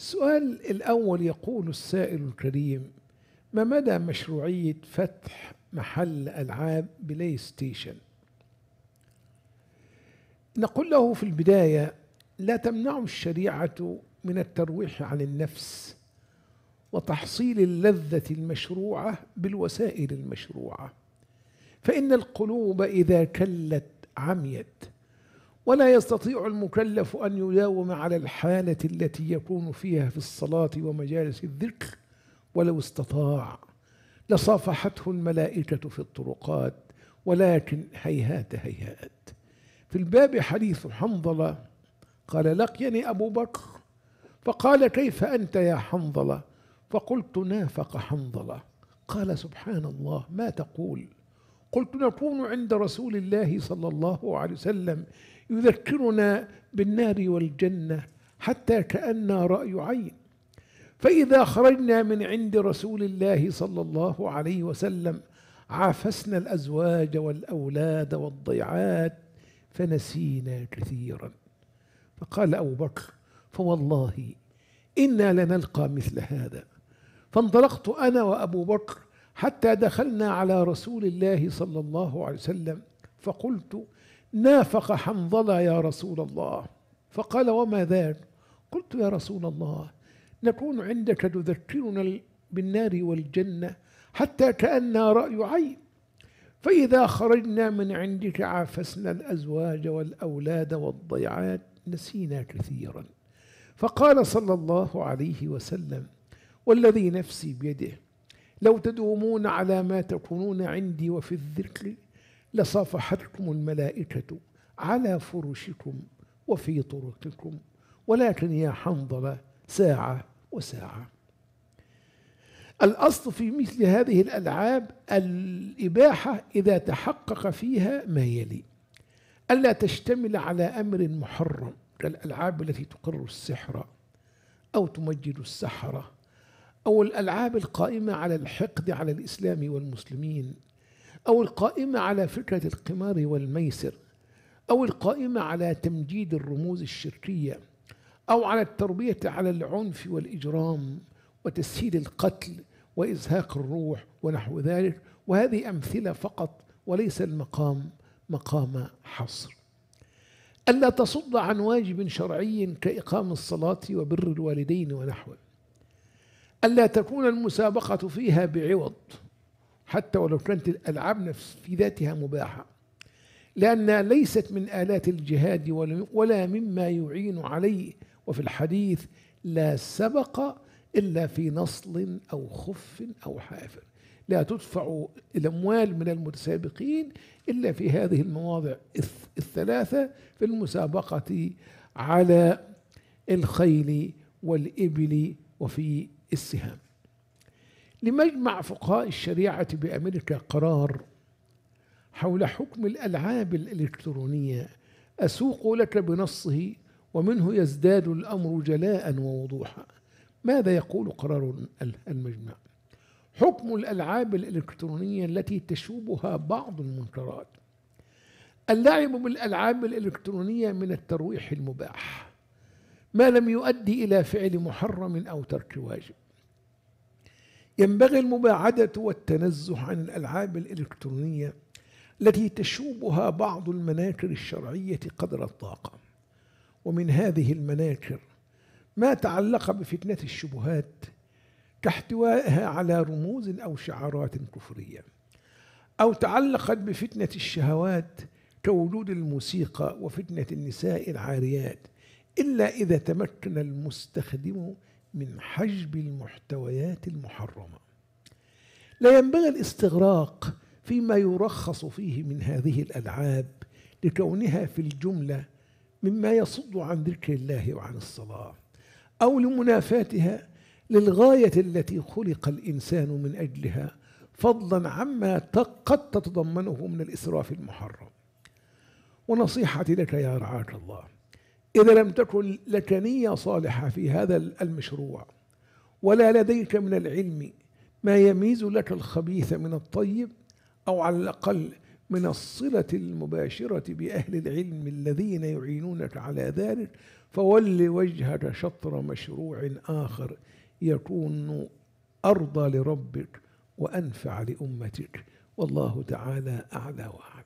السؤال الأول يقول السائل الكريم ما مدى مشروعية فتح محل ألعاب بلاي ستيشن نقول له في البداية لا تمنع الشريعة من الترويح عن النفس وتحصيل اللذة المشروعة بالوسائل المشروعة فإن القلوب إذا كلت عميت ولا يستطيع المكلف أن يداوم على الحالة التي يكون فيها في الصلاة ومجالس الذكر ولو استطاع لصافحته الملائكة في الطرقات ولكن هيهات هيهات في الباب حديث حنظلة قال لقيني أبو بكر فقال كيف أنت يا حنظلة فقلت نافق حنظلة قال سبحان الله ما تقول قلت نكون عند رسول الله صلى الله عليه وسلم يذكرنا بالنار والجنه حتى كأننا راي عين فاذا خرجنا من عند رسول الله صلى الله عليه وسلم عافسنا الازواج والاولاد والضيعات فنسينا كثيرا فقال ابو بكر فوالله انا لنلقى مثل هذا فانطلقت انا وابو بكر حتى دخلنا على رسول الله صلى الله عليه وسلم فقلت نافق حنظلة يا رسول الله فقال وما ذاك قلت يا رسول الله نكون عندك تذكرنا بالنار والجنة حتى كأننا رأي عين فإذا خرجنا من عندك عافسنا الأزواج والأولاد والضيعات نسينا كثيرا فقال صلى الله عليه وسلم والذي نفسي بيده لو تدومون على ما تكونون عندي وفي الذكر لصافحتكم الملائكة على فرشكم وفي طرقكم ولكن يا حنظلة ساعة وساعة الأصل في مثل هذه الألعاب الإباحة إذا تحقق فيها ما يلي ألا تشتمل على أمر محرم كالألعاب التي تقر السحر أو تمجد السحرة أو الألعاب القائمة على الحقد على الإسلام والمسلمين أو القائمة على فكرة القمار والميسر أو القائمة على تمجيد الرموز الشركية أو على التربية على العنف والإجرام وتسهيل القتل وإزهاق الروح ونحو ذلك وهذه أمثلة فقط وليس المقام مقام حصر ألا تصد عن واجب شرعي كإقام الصلاة وبر الوالدين ونحوه ألا تكون المسابقة فيها بعوض حتى ولو كانت الألعاب نفس في ذاتها مباحة لأنها ليست من آلات الجهاد ولا مما يعين عليه وفي الحديث لا سبق إلا في نصل أو خف أو حافر لا تدفع الأموال من المتسابقين إلا في هذه المواضع الثلاثة في المسابقة على الخيل والإبل وفي السهام لمجمع فقهاء الشريعة بأمريكا قرار حول حكم الألعاب الإلكترونية أسوق لك بنصه ومنه يزداد الأمر جلاء ووضوحا ماذا يقول قرار المجمع حكم الألعاب الإلكترونية التي تشوبها بعض المنكرات اللعب بالألعاب الإلكترونية من الترويح المباح ما لم يؤدي إلى فعل محرم أو ترك واجب ينبغي المباعدة والتنزه عن الألعاب الإلكترونية التي تشوبها بعض المناكر الشرعية قدر الطاقة ومن هذه المناكر ما تعلق بفتنة الشبهات كاحتوائها على رموز أو شعارات كفرية أو تعلقت بفتنة الشهوات كوجود الموسيقى وفتنة النساء العاريات إلا إذا تمكن المستخدم من حجب المحتويات المحرمه لا ينبغي الاستغراق فيما يرخص فيه من هذه الالعاب لكونها في الجمله مما يصد عن ذكر الله وعن الصلاه او لمنافاتها للغايه التي خلق الانسان من اجلها فضلا عما قد تتضمنه من الاسراف المحرم ونصيحتي لك يا رعاك الله إذا لم تكن لك نية صالحة في هذا المشروع ولا لديك من العلم ما يميز لك الخبيث من الطيب أو على الأقل من الصلة المباشرة بأهل العلم الذين يعينونك على ذلك فول وجهك شطر مشروع آخر يكون أرضى لربك وأنفع لأمتك والله تعالى أعلى وأعلى